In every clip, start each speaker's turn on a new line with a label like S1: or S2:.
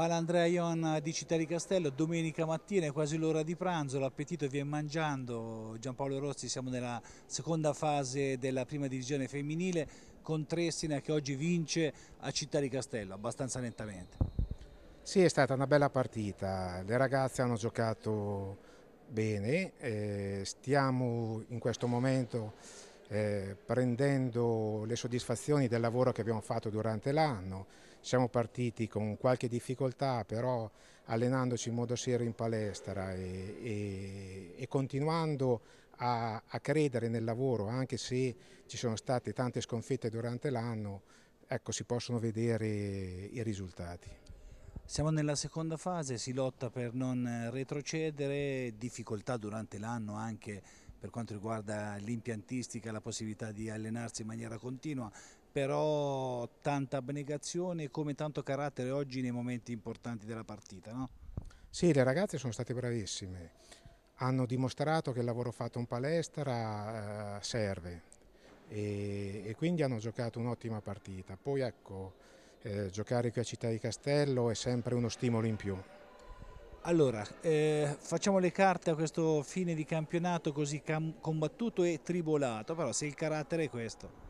S1: Pala Andrea Ion di Città di Castello, domenica mattina è quasi l'ora di pranzo, l'appetito viene mangiando, Giampaolo Rossi siamo nella seconda fase della prima divisione femminile con Trestina che oggi vince a Città di Castello abbastanza lentamente.
S2: Sì è stata una bella partita, le ragazze hanno giocato bene, eh, stiamo in questo momento eh, prendendo le soddisfazioni del lavoro che abbiamo fatto durante l'anno, siamo partiti con qualche difficoltà, però allenandoci in modo serio in palestra e, e, e continuando a, a, credere nel lavoro, anche se ci sono state tante sconfitte durante l'anno, ecco, si possono vedere i risultati.
S1: Siamo nella seconda fase, si lotta per non retrocedere, difficoltà durante l'anno anche per quanto riguarda l'impiantistica, la possibilità di allenarsi in maniera continua, però tanta abnegazione come tanto carattere oggi nei momenti importanti della partita. No?
S2: Sì, le ragazze sono state bravissime, hanno dimostrato che il lavoro fatto in palestra eh, serve e, e, quindi hanno giocato un'ottima partita. Poi ecco, eh, giocare qui a Città di Castello è sempre uno stimolo in più. Allora, eh, facciamo le carte a questo fine
S1: di campionato così combattuto e tribolato, però se il carattere è questo.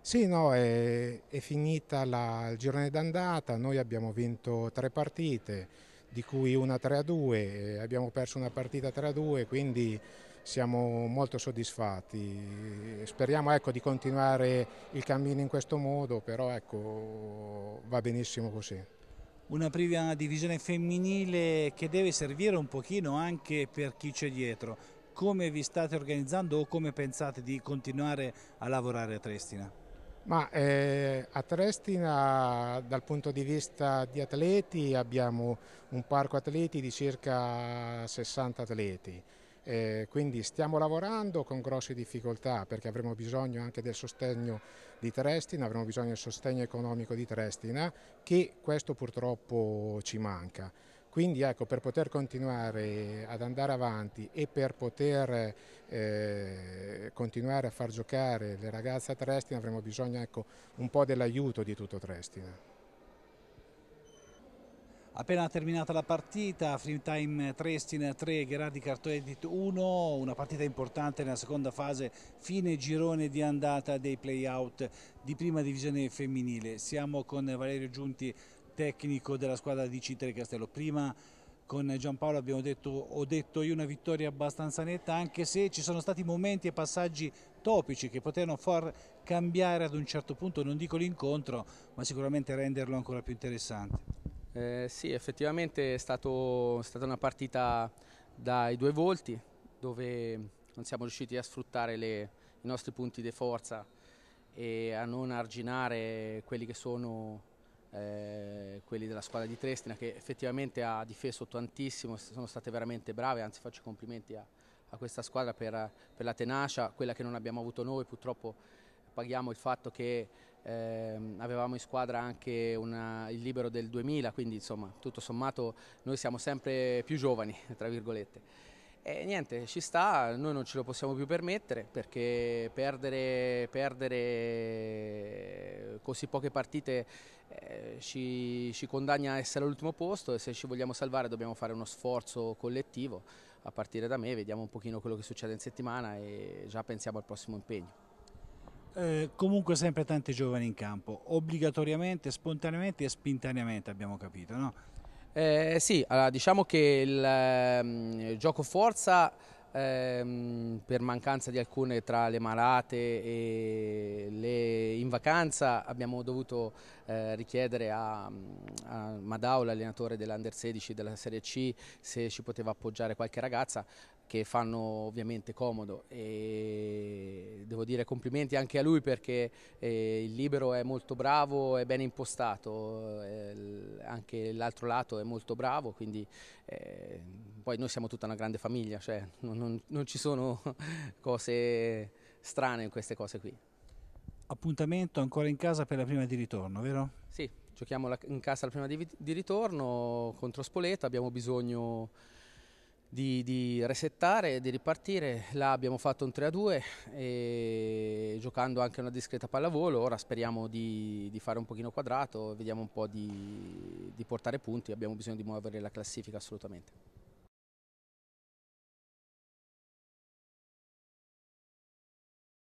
S2: Sì, no, è, è finita la, il girone d'andata, noi abbiamo vinto tre partite, di cui una 3-2, abbiamo perso una partita 3-2, quindi siamo molto soddisfatti. Speriamo ecco, di continuare il cammino in questo modo, però ecco, va benissimo così una
S1: prima divisione femminile che deve servire un pochino anche per chi c'è dietro. Come vi state organizzando o come pensate di continuare a lavorare a Trestina?
S2: Ma, eh, a Trestina dal punto di vista di atleti abbiamo un parco atleti di circa 60 atleti. Eh, quindi stiamo lavorando con grosse difficoltà perché avremo bisogno anche del sostegno di Trestina, avremo bisogno del sostegno economico di Trestina che questo purtroppo ci manca. Quindi ecco, per poter continuare ad andare avanti e per poter eh, continuare a far giocare le ragazze a Trestina avremo bisogno ecco, un po' dell'aiuto di tutto Trestina.
S1: Appena terminata la partita, Freetime Trestina 3, Gerardi Cartoedit 1, una partita importante nella seconda fase, fine girone di andata dei playout di prima divisione femminile. Siamo con Valerio Giunti, tecnico della squadra di Citere Castello. Prima con Giampaolo abbiamo detto, ho detto io una vittoria abbastanza netta, anche se ci sono stati momenti e passaggi topici che potevano far cambiare ad un certo punto, non dico l'incontro, ma sicuramente renderlo ancora più interessante.
S3: Eh, sì, effettivamente è, stato, è, stata una partita dai due volti dove non siamo riusciti a sfruttare le, i nostri punti di forza e a non arginare quelli che sono eh, quelli della squadra di Trestina che effettivamente ha difeso tantissimo, sono state veramente brave, anzi faccio complimenti a, a questa squadra per, per la tenacia, quella che non abbiamo avuto noi purtroppo paghiamo il fatto che eh, avevamo in squadra anche una, il libero del 2000, quindi insomma tutto sommato noi siamo sempre più giovani, tra virgolette. E niente, ci sta, noi non ce lo possiamo più permettere perché perdere, perdere eh, così poche partite eh, ci, ci, condanna a essere all'ultimo posto e se ci vogliamo salvare dobbiamo fare uno sforzo collettivo a partire da me, vediamo un pochino quello che succede in settimana e già pensiamo al prossimo impegno.
S1: Eh, comunque sempre tanti giovani in campo,
S3: obbligatoriamente,
S1: spontaneamente e spintaneamente abbiamo capito, no?
S3: Eh, sì, allora, diciamo che il, ehm, il gioco forza ehm, per mancanza di alcune tra le malate e le in vacanza abbiamo dovuto eh, richiedere a, a Madao, l'allenatore dell'Under 16 della Serie C, se ci poteva appoggiare qualche ragazza che fanno ovviamente comodo e devo dire complimenti anche a lui perché eh, il libero è molto bravo, è ben impostato, eh, anche l'altro lato è molto bravo, quindi eh, poi noi siamo tutta una grande famiglia, cioè non, non, non ci sono cose strane in queste cose qui.
S1: Appuntamento ancora in casa per la prima di ritorno, vero?
S3: Sì, giochiamo in casa la prima di, di ritorno contro Spoleto, abbiamo bisogno di, di resettare, di ripartire. Là abbiamo fatto un 3-2 giocando anche una discreta pallavolo, ora speriamo di, di, fare un pochino quadrato, vediamo un po' di, di portare punti, abbiamo bisogno di muovere la classifica assolutamente.